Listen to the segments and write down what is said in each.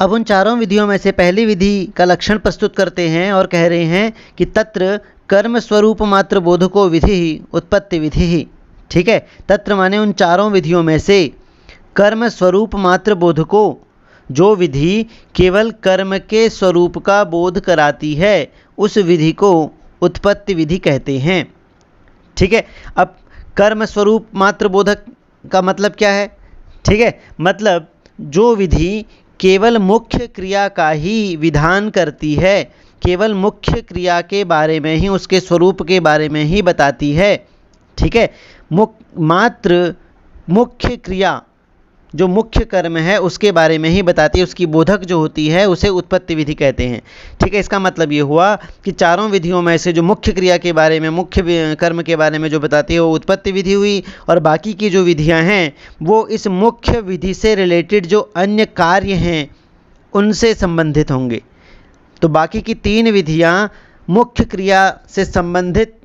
अब उन चारों विधियों में से पहली विधि का लक्षण प्रस्तुत करते हैं और कह रहे हैं कि तत्र कर्म स्वरूप मात्र बोध को विधि ही उत्पत्ति विधि ही ठीक है तत्र माने उन चारों विधियों में से कर्म स्वरूप मात्र बोध को जो विधि केवल कर्म के स्वरूप का बोध कराती है उस विधि को उत्पत्ति विधि कहते हैं ठीक है अब कर्म स्वरूप मात्र बोधक का मतलब क्या है ठीक है मतलब जो विधि केवल मुख्य क्रिया का ही विधान करती है केवल मुख्य क्रिया के बारे में ही उसके स्वरूप के बारे में ही बताती है ठीक है मुख मात्र मुख्य क्रिया जो मुख्य कर्म है उसके बारे में ही बताती है उसकी बोधक जो होती है उसे उत्पत्ति विधि कहते हैं ठीक है इसका मतलब ये हुआ कि चारों विधियों में से जो मुख्य क्रिया के बारे में मुख्य कर्म के बारे में जो बताती है वो उत्पत्ति विधि हुई और बाकी की जो विधियाँ हैं वो इस मुख्य विधि से रिलेटेड जो अन्य कार्य हैं उनसे संबंधित होंगे तो बाकी की तीन विधियाँ मुख्य क्रिया से संबंधित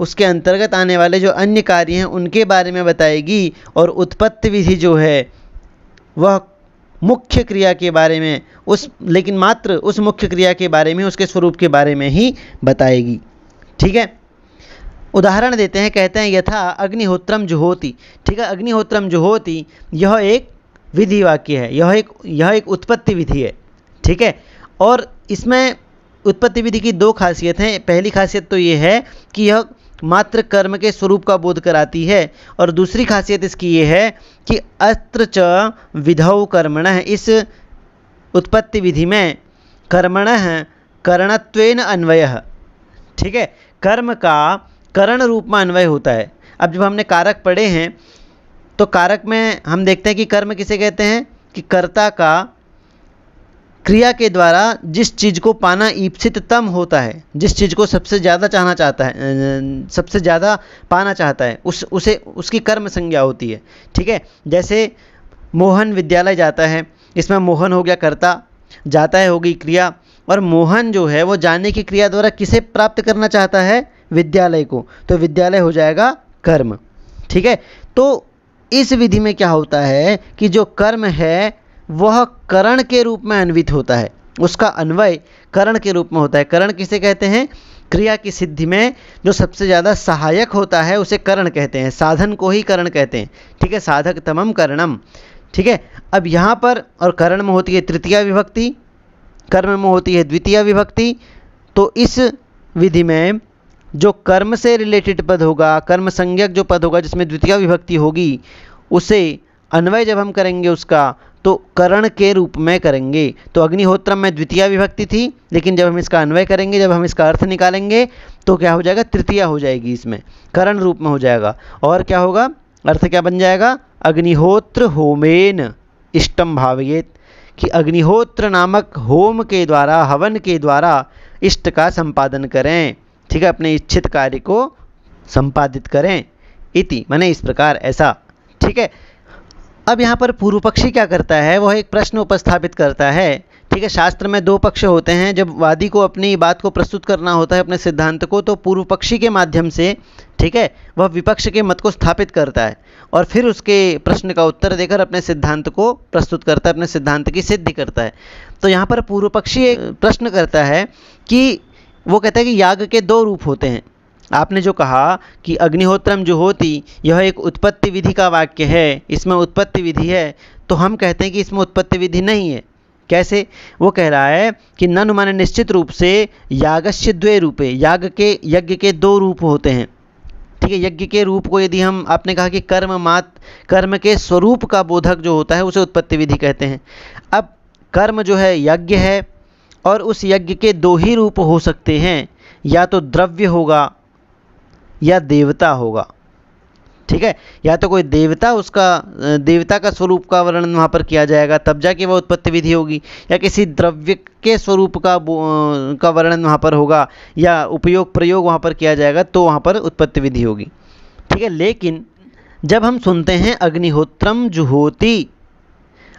उसके अंतर्गत आने वाले जो अन्य कार्य हैं उनके बारे में बताएगी और उत्पत्ति विधि जो है वह मुख्य क्रिया के बारे में उस लेकिन मात्र उस मुख्य क्रिया के बारे में उसके स्वरूप के बारे में ही बताएगी ठीक है उदाहरण देते हैं कहते हैं यथा अग्निहोत्रम जो होती ठीक है अग्निहोत्रम जो होती यह एक विधि वाक्य है यह एक यह एक उत्पत्ति विधि है ठीक है और इसमें उत्पत्ति विधि की दो खासियत हैं पहली खासियत तो ये है कि यह मात्र कर्म के स्वरूप का बोध कराती है और दूसरी खासियत इसकी ये है कि अस्त्र च विधौ कर्मण इस उत्पत्ति विधि में कर्मण करणत्वेन अन्वय ठीक है कर्म का करण रूप में अन्वय होता है अब जब हमने कारक पढ़े हैं तो कारक में हम देखते हैं कि कर्म किसे कहते हैं कि कर्ता का क्रिया के द्वारा जिस चीज़ को पाना ईप्सितम होता है जिस चीज़ को सबसे ज़्यादा चाहना चाहता है सबसे ज़्यादा पाना चाहता है उस उसे उसकी कर्म संज्ञा होती है ठीक है जैसे मोहन विद्यालय जाता है इसमें मोहन हो गया कर्ता जाता है होगी क्रिया और मोहन जो है वो जाने की क्रिया द्वारा किसे प्राप्त करना चाहता है विद्यालय को तो विद्यालय हो जाएगा कर्म ठीक है तो इस विधि में क्या होता है कि जो कर्म है वह करण के रूप में अन्वित होता है उसका अन्वय करण के रूप में होता है करण किसे कहते हैं क्रिया की सिद्धि में जो सबसे ज़्यादा सहायक होता है उसे करण कहते हैं साधन को ही करण कहते हैं ठीक है साधक तमम करणम ठीक है अब यहाँ पर और करण में होती है तृतीय विभक्ति कर्म में होती है द्वितीय विभक्ति तो इस विधि में जो कर्म से रिलेटेड पद होगा कर्म संज्ञक जो पद होगा जिसमें द्वितीय विभक्ति होगी उसे अन्वय जब हम करेंगे उसका तो करण के रूप में करेंगे तो अग्निहोत्र में द्वितीय विभक्ति थी लेकिन जब हम इसका अन्वय करेंगे जब हम इसका अर्थ निकालेंगे तो क्या हो जाएगा तृतीय हो जाएगी इसमें करण रूप में हो जाएगा और क्या होगा अर्थ क्या बन जाएगा अग्निहोत्र होमेन इष्टम भावयेत कि अग्निहोत्र नामक होम के द्वारा हवन के द्वारा इष्ट का संपादन करें ठीक है अपने इच्छित कार्य को संपादित करें इति मैंने इस प्रकार ऐसा ठीक है अब यहाँ पर पूर्व पक्षी क्या करता है वह एक प्रश्न उपस्थापित करता है ठीक है शास्त्र में दो पक्ष होते हैं जब वादी को अपनी बात को प्रस्तुत करना होता है अपने सिद्धांत को तो पूर्व पक्षी के माध्यम से ठीक है वह विपक्ष के मत को स्थापित करता है और फिर उसके प्रश्न का उत्तर देकर अपने सिद्धांत को प्रस्तुत करता है अपने सिद्धांत की सिद्धि करता है तो यहाँ पर पूर्व पक्षी एक प्रश्न करता है कि वो कहता है कि याग के दो रूप होते हैं आपने जो कहा कि अग्निहोत्रम जो होती यह एक उत्पत्ति विधि का वाक्य है इसमें उत्पत्ति विधि है तो हम कहते हैं कि इसमें उत्पत्ति विधि नहीं है कैसे वो कह रहा है कि नन माने निश्चित रूप से यागस्य द्वे रूपे याग के यज्ञ के दो रूप होते हैं ठीक है यज्ञ के रूप को यदि हम आपने कहा कि कर्म मात कर्म के स्वरूप का बोधक जो होता है उसे उत्पत्ति विधि कहते हैं अब कर्म जो है यज्ञ है और उस यज्ञ के दो ही रूप हो सकते हैं या तो द्रव्य होगा या देवता होगा ठीक है या तो कोई देवता उसका देवता का स्वरूप का वर्णन वहाँ पर किया जाएगा तब जाके वह उत्पत्ति विधि होगी या किसी द्रव्य के स्वरूप का का वर्णन वहाँ पर होगा या उपयोग प्रयोग वहाँ पर किया जाएगा तो वहाँ पर उत्पत्ति विधि होगी ठीक है लेकिन जब हम सुनते हैं अग्निहोत्रम जुहोती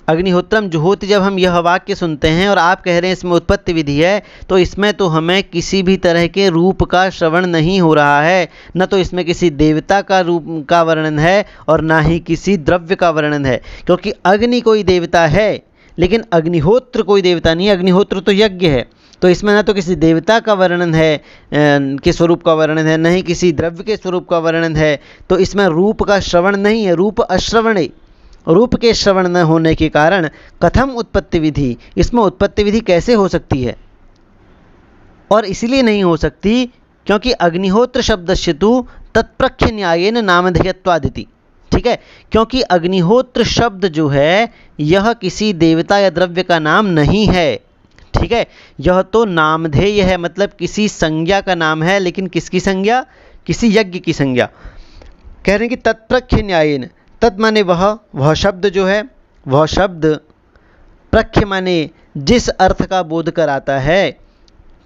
अग्निहोत्रम जुहोत जब हम यह वाक्य सुनते हैं और आप कह रहे हैं इसमें उत्पत्ति विधि है तो इसमें तो हमें किसी भी तरह के रूप का श्रवण नहीं हो रहा है न तो इसमें किसी देवता का रूप का वर्णन है और ना ही किसी द्रव्य का वर्णन है क्योंकि अग्नि कोई देवता है लेकिन अग्निहोत्र कोई देवता नहीं अग्निहोत्र तो यज्ञ है तो इसमें ना तो किसी देवता का वर्णन है अं, के स्वरूप का वर्णन है न ही किसी द्रव्य के स्वरूप का वर्णन है तो इसमें रूप का श्रवण नहीं है रूप अश्रवणे रूप के श्रवण न होने के कारण कथम उत्पत्ति विधि इसमें उत्पत्ति विधि कैसे हो सकती है और इसलिए नहीं हो सकती क्योंकि अग्निहोत्र शब्द से तो तत्प्रख्य न्यायन नामधेयत्वादिति ठीक है क्योंकि अग्निहोत्र शब्द जो है यह किसी देवता या द्रव्य का नाम नहीं है ठीक है यह तो नामधेय है मतलब किसी संज्ञा का नाम है लेकिन किसकी संज्ञा किसी यज्ञ की संज्ञा कह रहे हैं कि तत्प्रख्य न्यायन तत् माने वह वह शब्द जो है वह शब्द प्रख्य माने जिस अर्थ का बोध कराता है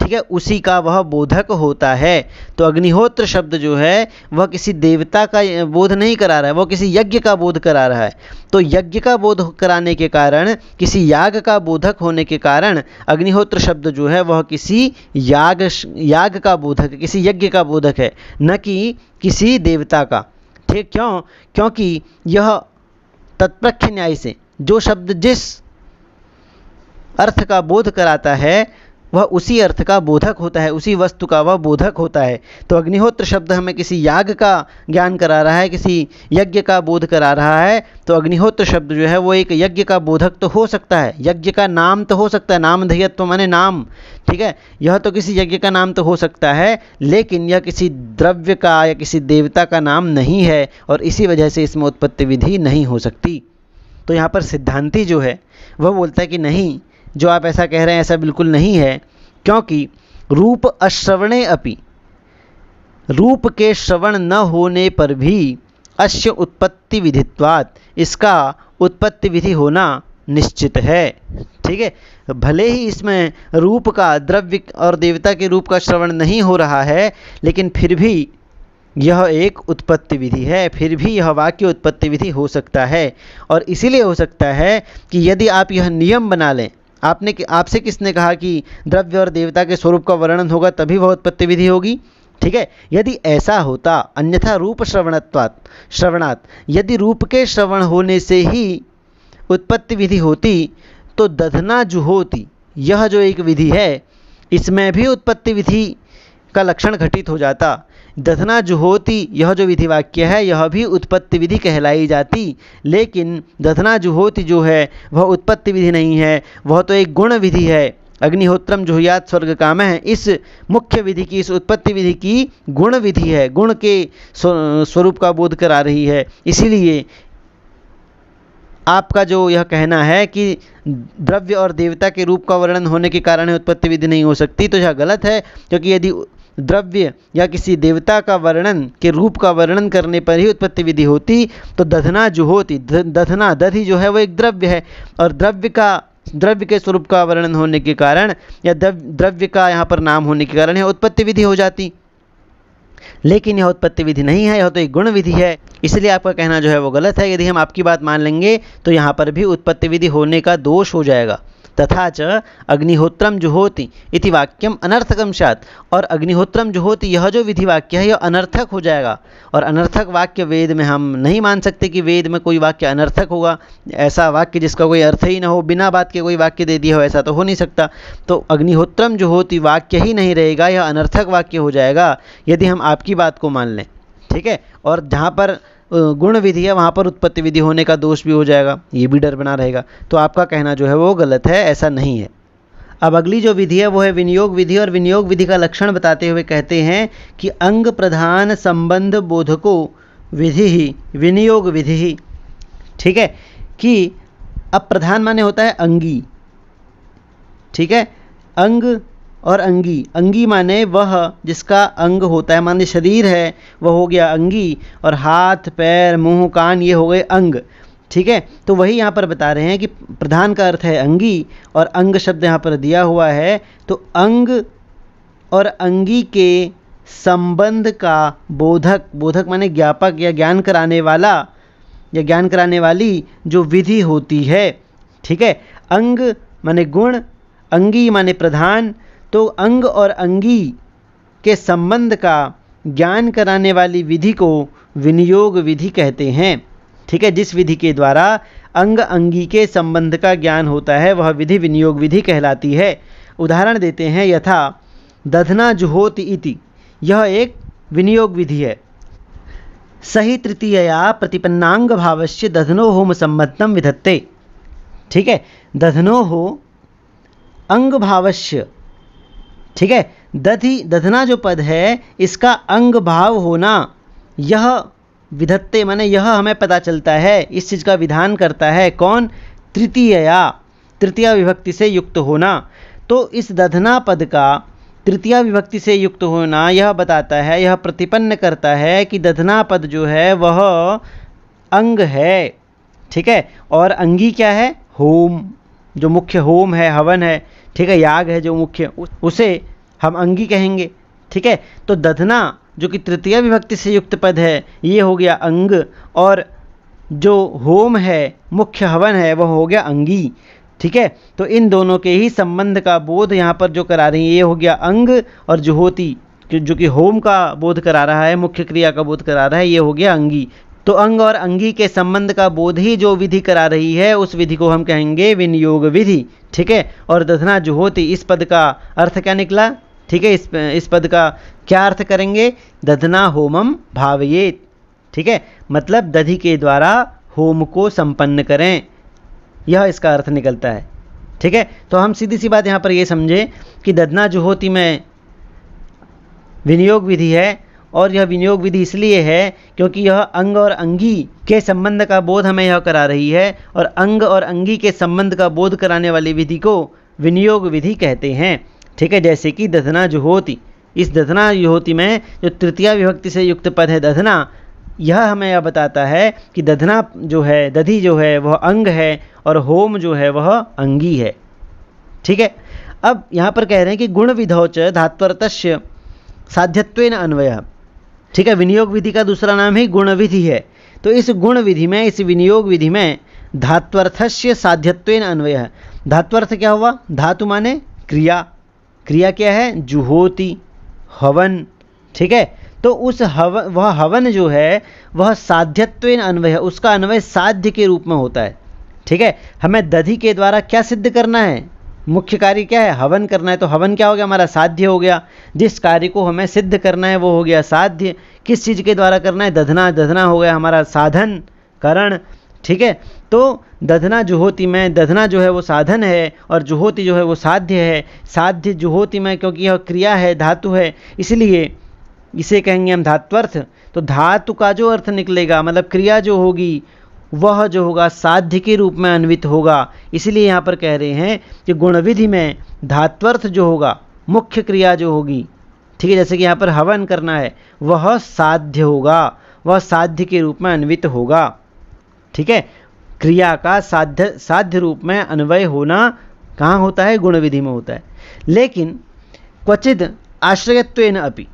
ठीक है उसी का वह बोधक होता है तो अग्निहोत्र शब्द जो है वह किसी देवता का बोध नहीं करा रहा है वह किसी यज्ञ का बोध करा रहा है तो यज्ञ का बोध कराने के कारण किसी याग का बोधक होने के कारण अग्निहोत्र शब्द जो है वह किसी याग याग का बोधक किसी यज्ञ का बोधक है न कि किसी देवता का थे क्यों क्योंकि यह तत्प्रख्य न्याय से जो शब्द जिस अर्थ का बोध कराता है वह उसी अर्थ का बोधक होता है उसी वस्तु का वह बोधक होता है तो अग्निहोत्र शब्द हमें किसी याग का ज्ञान करा रहा है किसी यज्ञ का बोध करा रहा है तो अग्निहोत्र शब्द जो है वो एक यज्ञ का बोधक तो हो सकता है यज्ञ का नाम तो हो सकता है नाम धैयत्व माने नाम ठीक है यह तो किसी यज्ञ का नाम तो हो सकता है लेकिन यह किसी द्रव्य का या किसी देवता का नाम नहीं है और इसी वजह से इसमें उत्पत्ति विधि नहीं हो सकती तो यहाँ पर सिद्धांति जो है वह बोलता है कि नहीं जो आप ऐसा कह रहे हैं ऐसा बिल्कुल नहीं है क्योंकि रूप अश्रवणे अपि रूप के श्रवण न होने पर भी अश्य उत्पत्ति विधित्वात इसका उत्पत्ति विधि होना निश्चित है ठीक है भले ही इसमें रूप का द्रव्य और देवता के रूप का श्रवण नहीं हो रहा है लेकिन फिर भी यह एक उत्पत्ति विधि है फिर भी यह वाक्य उत्पत्ति विधि हो सकता है और इसीलिए हो सकता है कि यदि आप यह नियम बना लें आपने आपसे किसने कहा कि द्रव्य और देवता के स्वरूप का वर्णन होगा तभी वह उत्पत्ति विधि होगी ठीक है यदि ऐसा होता अन्यथा रूप श्रवणत्वात् श्रवणात् यदि रूप के श्रवण होने से ही उत्पत्ति विधि होती तो दधना जुहोती यह जो एक विधि है इसमें भी उत्पत्ति विधि का लक्षण घटित हो जाता दधना होती यह जो विधि वाक्य है यह भी उत्पत्ति विधि कहलाई जाती लेकिन दधना होती जो है वह उत्पत्ति विधि नहीं है वह तो एक गुण विधि है अग्निहोत्रम जुहुयात स्वर्ग काम है इस मुख्य विधि की इस उत्पत्ति विधि की गुण विधि है गुण के स्वरूप का बोध करा रही है इसीलिए आपका जो यह कहना है कि द्रव्य और देवता के रूप का वर्णन होने के कारण उत्पत्ति विधि नहीं हो सकती तो यह गलत है क्योंकि यदि द्रव्य या किसी देवता का वर्णन के रूप का वर्णन करने पर ही उत्पत्ति विधि होती तो दधना जो होती दधना दधि जो है वो एक द्रव्य है और द्रव्य का द्रव्य के स्वरूप का वर्णन होने के कारण या द्रव्य का यहाँ पर नाम होने के कारण यह उत्पत्ति विधि हो जाती लेकिन यह उत्पत्ति विधि नहीं है यह तो एक गुण विधि है इसलिए आपका कहना जो है वो गलत है यदि हम आपकी बात मान लेंगे तो यहाँ पर भी उत्पत्ति विधि होने का दोष हो जाएगा तथा च अग्निहोत्रम जो होती इति वाक्यम अनर्थकम सात और अग्निहोत्रम जो होती यह जो विधि वाक्य है यह अनर्थक हो जाएगा और अनर्थक वाक्य वेद में हम नहीं मान सकते कि वेद में कोई वाक्य अनर्थक होगा ऐसा वाक्य जिसका कोई अर्थ ही ना हो बिना बात के कोई वाक्य दे दिया हो ऐसा तो हो नहीं सकता तो अग्निहोत्रम जो होती वाक्य ही नहीं रहेगा यह अनर्थक वाक्य हो जाएगा यदि हम आपकी बात को मान लें ठीक है और जहाँ पर गुण विधि है वहाँ पर उत्पत्ति विधि होने का दोष भी हो जाएगा ये भी डर बना रहेगा तो आपका कहना जो है वो गलत है ऐसा नहीं है अब अगली जो विधि है वो है विनियोग विधि और विनियोग विधि का लक्षण बताते हुए कहते हैं कि अंग प्रधान संबंध बोधको विधि ही विनियोग विधि ही ठीक है कि अब प्रधान माने होता है अंगी ठीक है अंग और अंगी अंगी माने वह जिसका अंग होता है माने शरीर है वह हो गया अंगी और हाथ पैर मुंह कान ये हो गए अंग ठीक है तो वही यहाँ पर बता रहे हैं कि प्रधान का अर्थ है अंगी और अंग शब्द यहाँ पर दिया हुआ है तो अंग और अंगी के संबंध का बोधक बोधक माने ज्ञापक या ज्ञान कराने वाला या ज्ञान कराने वाली जो विधि होती है ठीक है अंग माने गुण अंगी माने प्रधान तो अंग और अंगी के संबंध का ज्ञान कराने वाली विधि को विनियोग विधि कहते हैं ठीक है जिस विधि के द्वारा अंग अंगी के संबंध का ज्ञान होता है वह विधि विनियोग विधि कहलाती है उदाहरण देते हैं यथा दधना जुहोत इति यह एक विनियोग विधि है सही तृतीया प्रतिपन्नांग भाव से दधनो होम संबद्धम विधत्ते ठीक है दधनो हो अंग भावस्य ठीक है दधि दधना जो पद है इसका अंग भाव होना यह विधत्ते माने यह हमें पता चलता है इस चीज़ का विधान करता है कौन तृतीया तृतीय विभक्ति से युक्त होना तो इस दधना पद का तृतीय विभक्ति से युक्त होना यह बताता है यह प्रतिपन्न करता है कि दधना पद जो है वह अंग है ठीक है और अंगी क्या है होम जो मुख्य होम है हवन है ठीक है याग है जो मुख्य उसे हम अंगी कहेंगे ठीक है तो दधना जो कि तृतीय विभक्ति से युक्त पद है ये हो गया अंग और जो होम है मुख्य हवन है वह हो गया अंगी ठीक है तो इन दोनों के ही संबंध का बोध यहाँ पर जो करा रही है ये हो गया अंग और जो होती जो कि होम का बोध करा रहा है मुख्य क्रिया का बोध करा रहा है ये हो गया अंगी तो अंग और अंगी के संबंध का बोध ही जो विधि करा रही है उस विधि को हम कहेंगे विनियोग विधि ठीक है और दधना जुहोती इस पद का अर्थ क्या निकला ठीक है इस इस पद का क्या अर्थ करेंगे दधना होमम भावये ठीक है मतलब दधि के द्वारा होम को संपन्न करें यह इसका अर्थ निकलता है ठीक है तो हम सीधी सी बात यहाँ पर ये समझें कि दधना जुहोती में विनियोग विधि है और यह विनियोग विधि इसलिए है क्योंकि यह अंग और अंगी के संबंध का बोध हमें यह करा रही है और अंग और अंगी के संबंध का बोध कराने वाली विधि को विनियोग विधि कहते हैं ठीक है जैसे कि दधना जुहोति इस दधना युहोति में जो तृतीय विभक्ति से युक्त पद है दधना यह हमें यह बताता है कि दधना जो है दधि जो है वह अंग है और होम जो है वह अंगी है ठीक है अब यहाँ पर कह रहे हैं कि गुण विधौच च धात्वरतस्य साध्यत्वेन अन्वय ठीक है विनियोग विधि का दूसरा नाम ही गुण विधि है तो इस गुण विधि में इस विनियोग विधि में धात्वर्थस्य साध्यत्व अन्वय है धात्वर्थ क्या हुआ धातु माने क्रिया क्रिया क्या है जुहोती हवन ठीक है तो उस हव वह हवन जो है वह साध्यत्वेन अन्वय है उसका अन्वय साध्य के रूप में होता है ठीक है हमें दधि के द्वारा क्या सिद्ध करना है मुख्य कार्य क्या है हवन करना है तो हवन क्या हो गया हमारा साध्य हो गया जिस कार्य को हमें सिद्ध करना है वो हो गया साध्य किस चीज़ के द्वारा करना है दधना दधना हो गया हमारा साधन करण ठीक है तो दधना जुहोती में दधना जो है वो साधन है और जुहोती जो है वो साध्य है साध्य जुहोती में क्योंकि यह क्रिया है धातु है इसलिए इसे कहेंगे हम धात्वर्थ तो धातु का जो अर्थ निकलेगा मतलब क्रिया जो होगी वह जो होगा साध्य के रूप में अन्वित होगा इसलिए यहाँ पर कह रहे हैं कि गुणविधि में धात्वर्थ जो होगा मुख्य क्रिया जो होगी ठीक है जैसे कि यहाँ पर हवन करना है वह साध्य होगा वह साध्य के रूप में अन्वित होगा ठीक है क्रिया का साध्य साध्य रूप में अन्वय होना कहाँ होता है गुणविधि में होता है लेकिन क्वचित आश्रयत्व अपि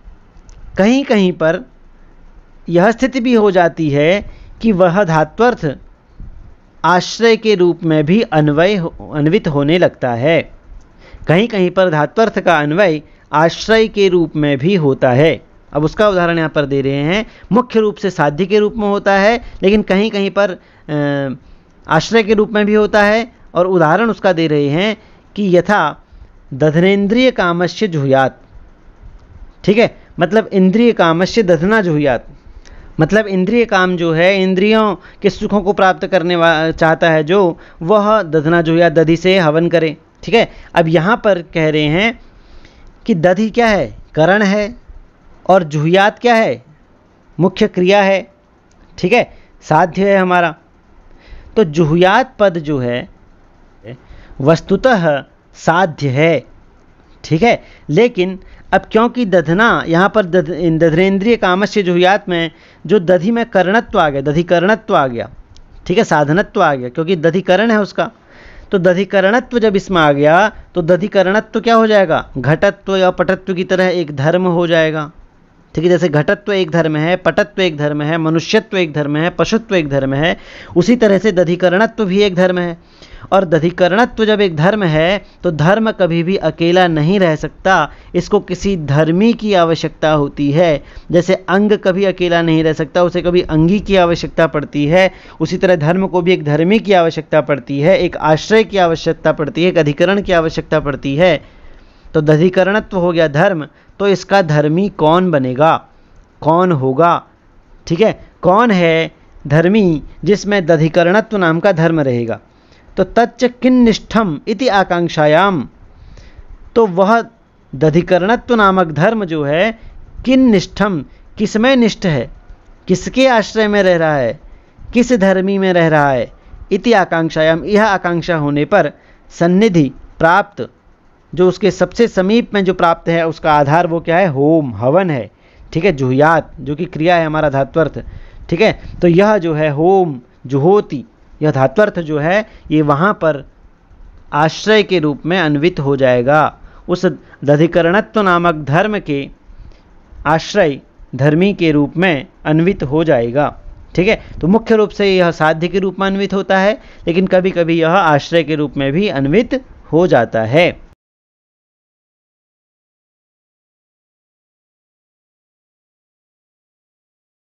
कहीं कहीं पर यह स्थिति भी हो जाती है कि वह धात्वर्थ आश्रय के रूप में भी अन्वय अन्वित होने लगता है कहीं कहीं पर धात्वर्थ का अन्वय आश्रय के रूप में भी होता है अब उसका उदाहरण यहाँ पर दे रहे हैं मुख्य रूप से साध्य के रूप में होता है लेकिन कहीं कहीं पर आश्रय के रूप में भी होता है और उदाहरण उसका दे रहे हैं कि यथा दधनेन्द्रिय कामश्य जुहयात ठीक है मतलब इंद्रिय कामश्य दधना जुहियात मतलब इंद्रिय काम जो है इंद्रियों के सुखों को प्राप्त करने चाहता है जो वह दधना जो या दधि से हवन करे ठीक है अब यहाँ पर कह रहे हैं कि दधि क्या है करण है और जुहियात क्या है मुख्य क्रिया है ठीक है साध्य है हमारा तो जुहियात पद जो है वस्तुतः साध्य है ठीक है लेकिन अब क्योंकि दधना यहाँ पर दधरेन्द्रिय कामस्य कामस से में जो दधि में करणत्व आ गया दधिकरणत्व आ गया ठीक है साधनत्व आ गया क्योंकि दधिकरण है उसका तो दधिकरणत्व जब इसमें आ गया तो दधिकरणत्व क्या हो जाएगा घटत्व या पटत्व की तरह एक धर्म हो जाएगा ठीक है जैसे घटत्व एक धर्म है पटत्व एक धर्म है मनुष्यत्व एक धर्म है पशुत्व एक धर्म है उसी तरह से दधिकरणत्व भी एक धर्म है और दधिकरणत्व जब एक धर्म है तो धर्म कभी भी अकेला नहीं रह सकता इसको किसी धर्मी की आवश्यकता होती है जैसे अंग कभी अकेला नहीं रह सकता उसे कभी अंगी की आवश्यकता पड़ती है उसी तरह धर्म को भी एक धर्मी की आवश्यकता पड़ती है एक आश्रय की आवश्यकता पड़ती है एक अधिकरण की आवश्यकता पड़ती है तो दधिकरणत्व हो गया धर्म तो इसका धर्मी कौन बनेगा कौन होगा ठीक है कौन है धर्मी जिसमें दधिकरणत्व नाम का धर्म रहेगा तो तच्च किन निष्ठम इति आकांक्षायाम तो वह दधिकरणत्व नामक धर्म जो है किन निष्ठम किसमें निष्ठ है किसके आश्रय में रह रहा है किस धर्मी में रह रहा है इति आकांक्षायाम यह आकांक्षा होने पर सन्निधि प्राप्त जो उसके सबसे समीप में जो प्राप्त है उसका आधार वो क्या है होम हवन है ठीक है जुहयात जो कि क्रिया है हमारा धात्वर्थ ठीक है तो यह जो है होम जुहोति यह धात्वर्थ जो है ये वहाँ पर आश्रय के रूप में अन्वित हो जाएगा उस दधिकरणत्व नामक धर्म के आश्रय धर्मी के रूप में अन्वित हो जाएगा ठीक है तो मुख्य रूप से यह साध्य के रूप में अन्वित होता है लेकिन कभी कभी यह आश्रय के रूप में भी अन्वित हो जाता है